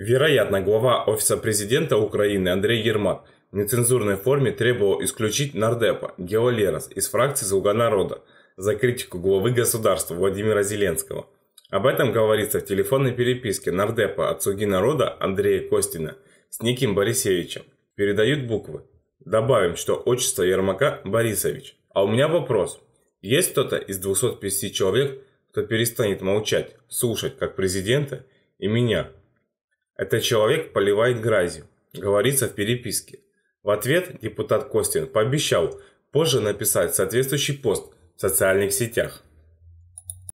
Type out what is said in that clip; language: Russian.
Вероятно, глава Офиса президента Украины Андрей Ермак в нецензурной форме требовал исключить нардепа Геолерас из фракции «Слуга народа» за критику главы государства Владимира Зеленского. Об этом говорится в телефонной переписке нардепа от «Слуги народа» Андрея Костина с неким Борисевичем. Передают буквы. Добавим, что отчество Ермака – Борисович. А у меня вопрос. Есть кто-то из 250 человек, кто перестанет молчать, слушать как президента и меня – это человек поливает грязью, говорится в переписке. В ответ депутат Костин пообещал позже написать соответствующий пост в социальных сетях.